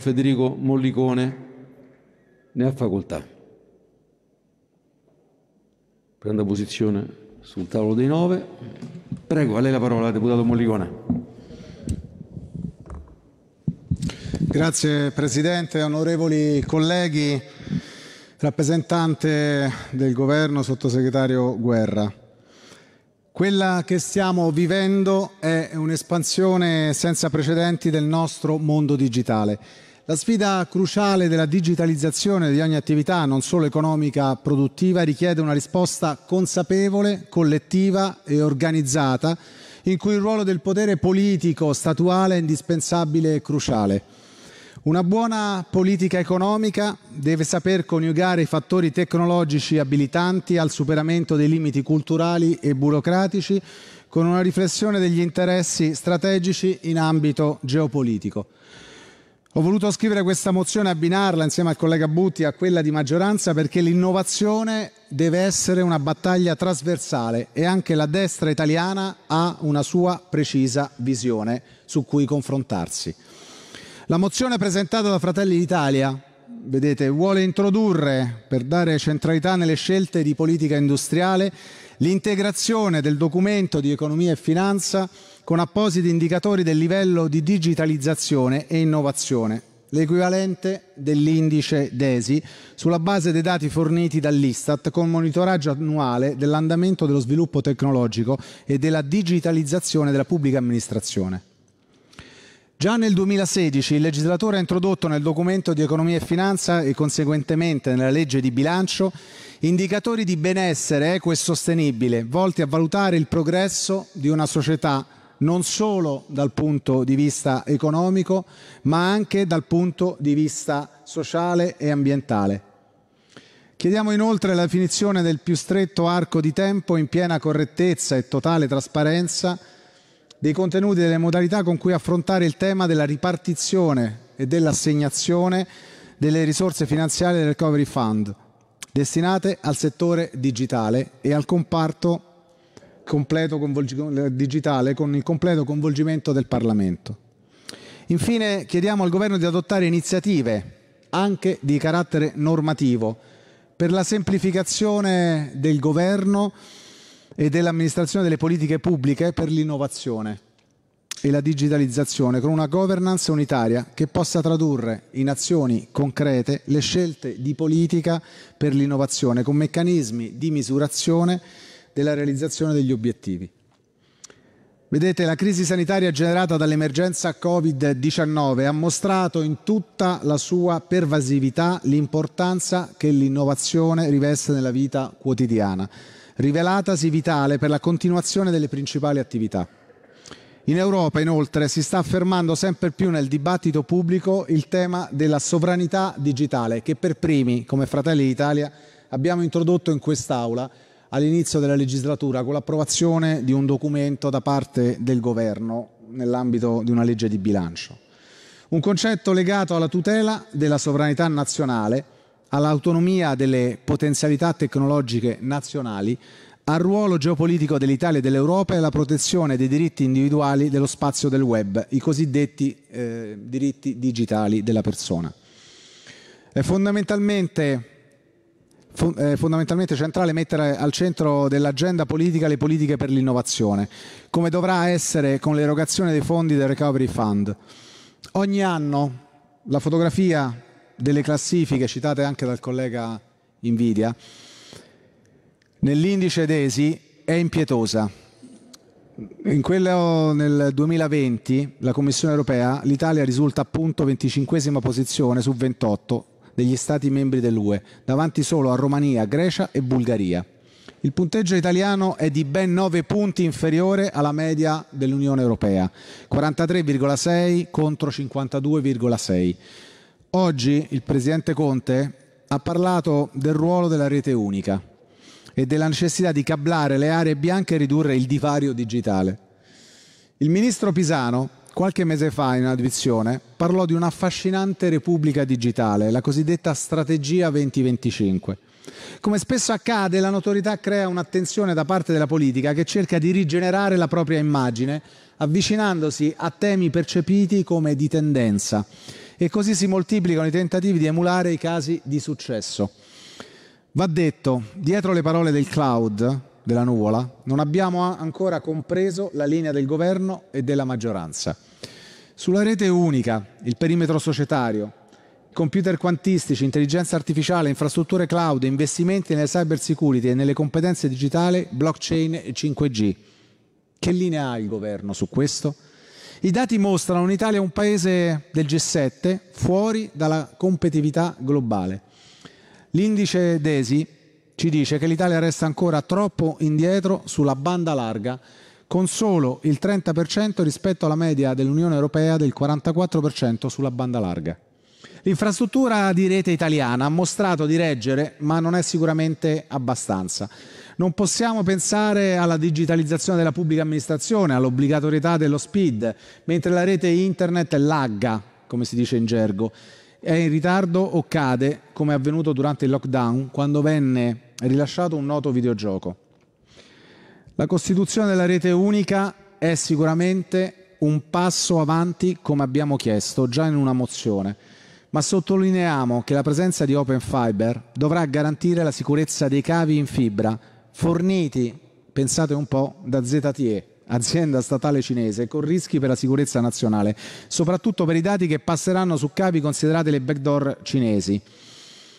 Federico Mollicone ne ha facoltà. Prenda posizione sul tavolo dei nove. Prego, a lei la parola, deputato Mollicone. Grazie Presidente, onorevoli colleghi, rappresentante del Governo, sottosegretario Guerra. Quella che stiamo vivendo è un'espansione senza precedenti del nostro mondo digitale la sfida cruciale della digitalizzazione di ogni attività, non solo economica produttiva, richiede una risposta consapevole, collettiva e organizzata, in cui il ruolo del potere politico statuale è indispensabile e cruciale. Una buona politica economica deve saper coniugare i fattori tecnologici abilitanti al superamento dei limiti culturali e burocratici con una riflessione degli interessi strategici in ambito geopolitico. Ho voluto scrivere questa mozione e abbinarla insieme al collega Butti a quella di maggioranza perché l'innovazione deve essere una battaglia trasversale e anche la destra italiana ha una sua precisa visione su cui confrontarsi. La mozione presentata da Fratelli d'Italia vedete, vuole introdurre, per dare centralità nelle scelte di politica industriale, l'integrazione del documento di economia e finanza con appositi indicatori del livello di digitalizzazione e innovazione, l'equivalente dell'indice DESI, sulla base dei dati forniti dall'Istat con monitoraggio annuale dell'andamento dello sviluppo tecnologico e della digitalizzazione della pubblica amministrazione. Già nel 2016 il legislatore ha introdotto nel documento di economia e finanza e conseguentemente nella legge di bilancio indicatori di benessere equo e sostenibile volti a valutare il progresso di una società non solo dal punto di vista economico ma anche dal punto di vista sociale e ambientale. Chiediamo inoltre la definizione del più stretto arco di tempo in piena correttezza e totale trasparenza dei contenuti e delle modalità con cui affrontare il tema della ripartizione e dell'assegnazione delle risorse finanziarie del Recovery Fund destinate al settore digitale e al comparto digitale con il completo coinvolgimento del Parlamento. Infine chiediamo al Governo di adottare iniziative anche di carattere normativo per la semplificazione del Governo e dell'amministrazione delle politiche pubbliche per l'innovazione e la digitalizzazione con una governance unitaria che possa tradurre in azioni concrete le scelte di politica per l'innovazione con meccanismi di misurazione della realizzazione degli obiettivi. Vedete, la crisi sanitaria generata dall'emergenza Covid-19 ha mostrato in tutta la sua pervasività l'importanza che l'innovazione riveste nella vita quotidiana rivelatasi vitale per la continuazione delle principali attività. In Europa, inoltre, si sta affermando sempre più nel dibattito pubblico il tema della sovranità digitale che per primi, come Fratelli d'Italia, abbiamo introdotto in quest'Aula all'inizio della legislatura con l'approvazione di un documento da parte del governo nell'ambito di una legge di bilancio. Un concetto legato alla tutela della sovranità nazionale all'autonomia delle potenzialità tecnologiche nazionali, al ruolo geopolitico dell'Italia e dell'Europa e alla protezione dei diritti individuali dello spazio del web, i cosiddetti eh, diritti digitali della persona. È fondamentalmente, fo è fondamentalmente centrale mettere al centro dell'agenda politica le politiche per l'innovazione, come dovrà essere con l'erogazione dei fondi del Recovery Fund. Ogni anno la fotografia delle classifiche citate anche dal collega Invidia, nell'indice DESI è impietosa. In quello nel 2020 la Commissione europea, l'Italia risulta appunto 25 posizione su 28 degli Stati membri dell'UE, davanti solo a Romania, Grecia e Bulgaria. Il punteggio italiano è di ben 9 punti inferiore alla media dell'Unione Europea, 43,6 contro 52,6. Oggi il presidente Conte ha parlato del ruolo della rete unica e della necessità di cablare le aree bianche e ridurre il divario digitale. Il ministro Pisano, qualche mese fa in audizione, parlò di un'affascinante repubblica digitale, la cosiddetta strategia 2025. Come spesso accade, la notorietà crea un'attenzione da parte della politica che cerca di rigenerare la propria immagine, avvicinandosi a temi percepiti come di tendenza e così si moltiplicano i tentativi di emulare i casi di successo. Va detto, dietro le parole del cloud, della nuvola, non abbiamo ancora compreso la linea del governo e della maggioranza. Sulla rete unica, il perimetro societario, computer quantistici, intelligenza artificiale, infrastrutture cloud, investimenti nelle cyber security e nelle competenze digitali, blockchain e 5G. Che linea ha il governo su questo? I dati mostrano un'Italia un paese del G7 fuori dalla competitività globale. L'indice DESI ci dice che l'Italia resta ancora troppo indietro sulla banda larga, con solo il 30% rispetto alla media dell'Unione Europea del 44% sulla banda larga. L'infrastruttura di rete italiana ha mostrato di reggere, ma non è sicuramente abbastanza. Non possiamo pensare alla digitalizzazione della pubblica amministrazione, all'obbligatorietà dello speed, mentre la rete internet lagga, come si dice in gergo, è in ritardo o cade, come è avvenuto durante il lockdown, quando venne rilasciato un noto videogioco. La costituzione della rete unica è sicuramente un passo avanti come abbiamo chiesto già in una mozione, ma sottolineiamo che la presenza di Open Fiber dovrà garantire la sicurezza dei cavi in fibra forniti, pensate un po', da ZTE, azienda statale cinese, con rischi per la sicurezza nazionale, soprattutto per i dati che passeranno su capi considerati le backdoor cinesi.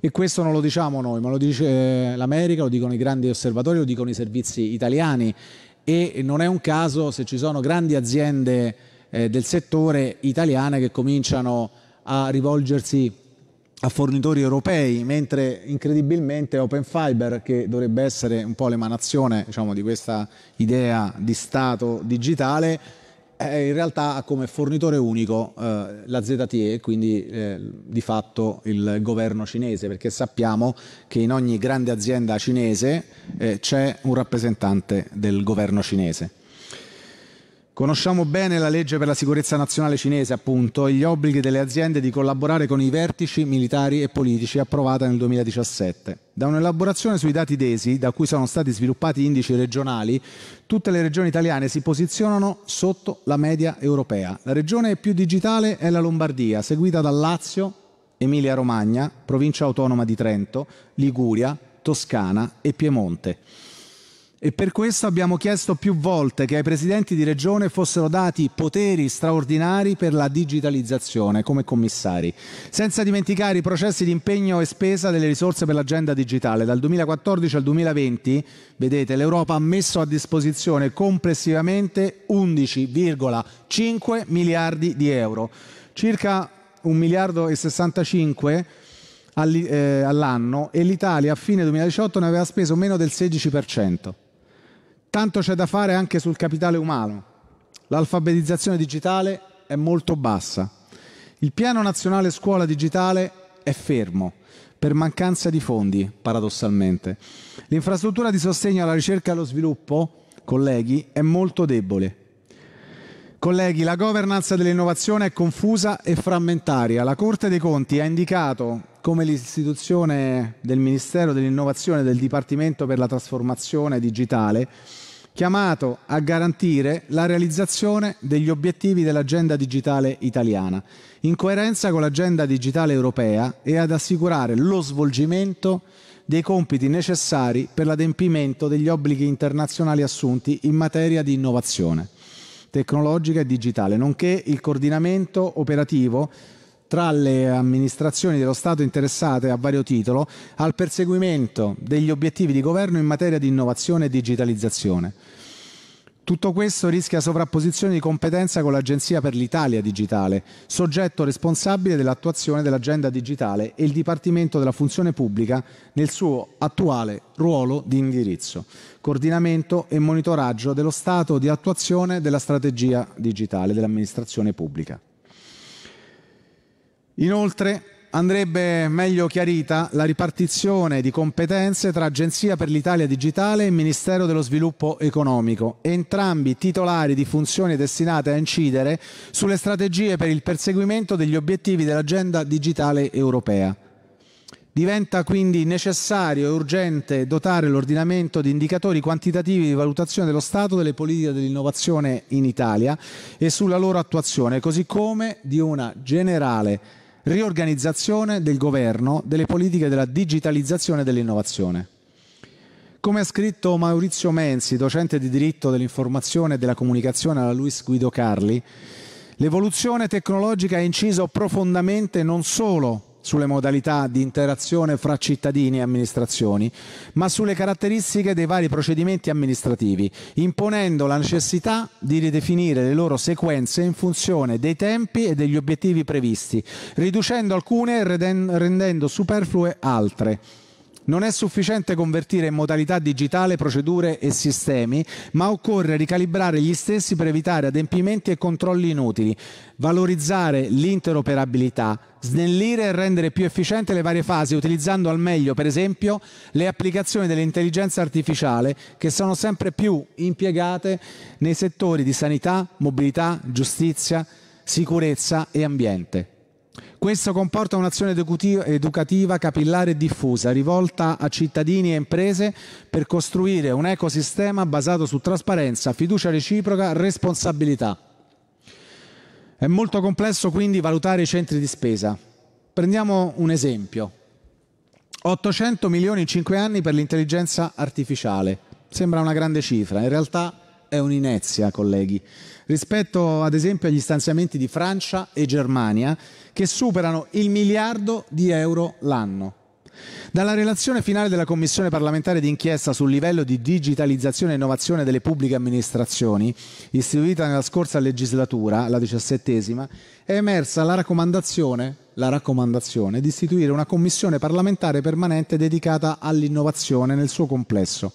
E questo non lo diciamo noi, ma lo dice eh, l'America, lo dicono i grandi osservatori, lo dicono i servizi italiani e non è un caso se ci sono grandi aziende eh, del settore italiane che cominciano a rivolgersi a fornitori europei, mentre incredibilmente Open Fiber, che dovrebbe essere un po' l'emanazione diciamo, di questa idea di Stato digitale, eh, in realtà ha come fornitore unico eh, la ZTE, quindi eh, di fatto il governo cinese, perché sappiamo che in ogni grande azienda cinese eh, c'è un rappresentante del governo cinese. Conosciamo bene la legge per la sicurezza nazionale cinese, appunto, e gli obblighi delle aziende di collaborare con i vertici militari e politici approvata nel 2017. Da un'elaborazione sui dati DESI, da cui sono stati sviluppati indici regionali, tutte le regioni italiane si posizionano sotto la media europea. La regione più digitale è la Lombardia, seguita dal Lazio, Emilia-Romagna, provincia autonoma di Trento, Liguria, Toscana e Piemonte e per questo abbiamo chiesto più volte che ai presidenti di regione fossero dati poteri straordinari per la digitalizzazione come commissari, senza dimenticare i processi di impegno e spesa delle risorse per l'agenda digitale. Dal 2014 al 2020, vedete, l'Europa ha messo a disposizione complessivamente 11,5 miliardi di euro, circa 1 miliardo e 65 eh, all'anno e l'Italia a fine 2018 ne aveva speso meno del 16%. Tanto c'è da fare anche sul capitale umano. L'alfabetizzazione digitale è molto bassa. Il piano nazionale scuola digitale è fermo per mancanza di fondi, paradossalmente. L'infrastruttura di sostegno alla ricerca e allo sviluppo, colleghi, è molto debole. Colleghi, la governance dell'innovazione è confusa e frammentaria. La Corte dei Conti ha indicato come l'istituzione del Ministero dell'Innovazione e del Dipartimento per la Trasformazione Digitale chiamato a garantire la realizzazione degli obiettivi dell'agenda digitale italiana, in coerenza con l'agenda digitale europea e ad assicurare lo svolgimento dei compiti necessari per l'adempimento degli obblighi internazionali assunti in materia di innovazione tecnologica e digitale, nonché il coordinamento operativo tra le amministrazioni dello Stato interessate a vario titolo al perseguimento degli obiettivi di governo in materia di innovazione e digitalizzazione. Tutto questo rischia sovrapposizione di competenza con l'Agenzia per l'Italia Digitale, soggetto responsabile dell'attuazione dell'agenda digitale e il Dipartimento della Funzione Pubblica nel suo attuale ruolo di indirizzo, coordinamento e monitoraggio dello stato di attuazione della strategia digitale dell'amministrazione pubblica. Inoltre andrebbe meglio chiarita la ripartizione di competenze tra Agenzia per l'Italia Digitale e Ministero dello Sviluppo Economico, entrambi titolari di funzioni destinate a incidere sulle strategie per il perseguimento degli obiettivi dell'agenda digitale europea. Diventa quindi necessario e urgente dotare l'ordinamento di indicatori quantitativi di valutazione dello Stato delle politiche dell'innovazione in Italia e sulla loro attuazione, così come di una generale riorganizzazione del governo delle politiche della digitalizzazione e dell'innovazione. Come ha scritto Maurizio Menzi, docente di diritto dell'informazione e della comunicazione alla Luis Guido Carli, l'evoluzione tecnologica ha inciso profondamente non solo sulle modalità di interazione fra cittadini e amministrazioni, ma sulle caratteristiche dei vari procedimenti amministrativi, imponendo la necessità di ridefinire le loro sequenze in funzione dei tempi e degli obiettivi previsti, riducendo alcune e rendendo superflue altre. Non è sufficiente convertire in modalità digitale procedure e sistemi, ma occorre ricalibrare gli stessi per evitare adempimenti e controlli inutili, valorizzare l'interoperabilità, snellire e rendere più efficiente le varie fasi utilizzando al meglio, per esempio, le applicazioni dell'intelligenza artificiale che sono sempre più impiegate nei settori di sanità, mobilità, giustizia, sicurezza e ambiente. Questo comporta un'azione educativa capillare e diffusa, rivolta a cittadini e imprese per costruire un ecosistema basato su trasparenza, fiducia reciproca, responsabilità. È molto complesso quindi valutare i centri di spesa. Prendiamo un esempio. 800 milioni in 5 anni per l'intelligenza artificiale. Sembra una grande cifra, in realtà è un'inezia, colleghi, rispetto ad esempio agli stanziamenti di Francia e Germania che superano il miliardo di euro l'anno. Dalla relazione finale della Commissione parlamentare d'inchiesta sul livello di digitalizzazione e innovazione delle pubbliche amministrazioni, istituita nella scorsa legislatura, la diciassettesima, è emersa la raccomandazione, la raccomandazione di istituire una Commissione parlamentare permanente dedicata all'innovazione nel suo complesso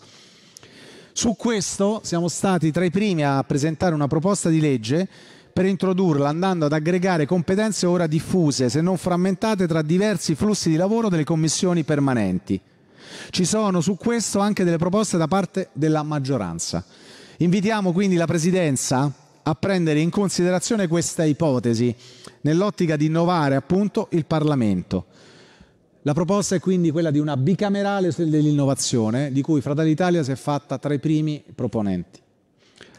su questo siamo stati tra i primi a presentare una proposta di legge per introdurla andando ad aggregare competenze ora diffuse, se non frammentate, tra diversi flussi di lavoro delle commissioni permanenti. Ci sono su questo anche delle proposte da parte della maggioranza. Invitiamo quindi la Presidenza a prendere in considerazione questa ipotesi nell'ottica di innovare appunto il Parlamento. La proposta è quindi quella di una bicamerale dell'innovazione, di cui Fratelli Italia si è fatta tra i primi proponenti.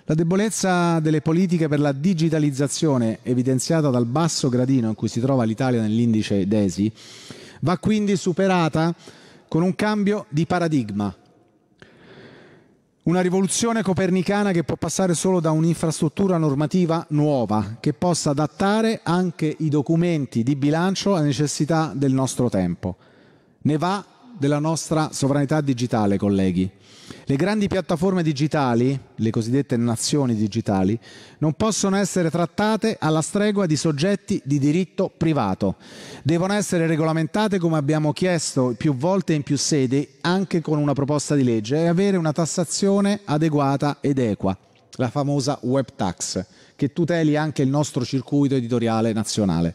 La debolezza delle politiche per la digitalizzazione, evidenziata dal basso gradino in cui si trova l'Italia nell'indice DESI, va quindi superata con un cambio di paradigma una rivoluzione copernicana che può passare solo da un'infrastruttura normativa nuova, che possa adattare anche i documenti di bilancio alle necessità del nostro tempo. Ne va della nostra sovranità digitale, colleghi. Le grandi piattaforme digitali, le cosiddette nazioni digitali, non possono essere trattate alla stregua di soggetti di diritto privato. Devono essere regolamentate come abbiamo chiesto più volte in più sedi, anche con una proposta di legge, e avere una tassazione adeguata ed equa, la famosa web tax, che tuteli anche il nostro circuito editoriale nazionale.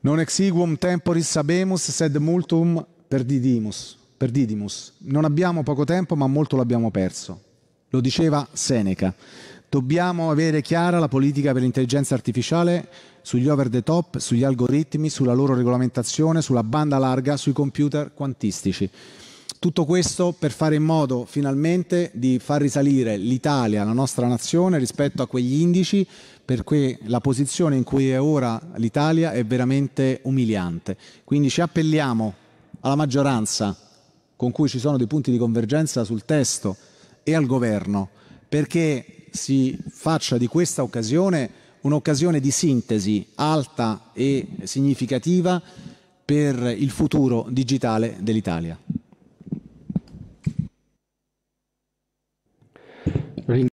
Non exiguum temporis sabemus, sed multum perdidimus per Didimus. Non abbiamo poco tempo, ma molto l'abbiamo perso. Lo diceva Seneca. Dobbiamo avere chiara la politica per l'intelligenza artificiale sugli over the top, sugli algoritmi, sulla loro regolamentazione, sulla banda larga, sui computer quantistici. Tutto questo per fare in modo finalmente di far risalire l'Italia, la nostra nazione, rispetto a quegli indici, perché la posizione in cui è ora l'Italia è veramente umiliante. Quindi ci appelliamo alla maggioranza con cui ci sono dei punti di convergenza sul testo e al governo perché si faccia di questa occasione un'occasione di sintesi alta e significativa per il futuro digitale dell'Italia.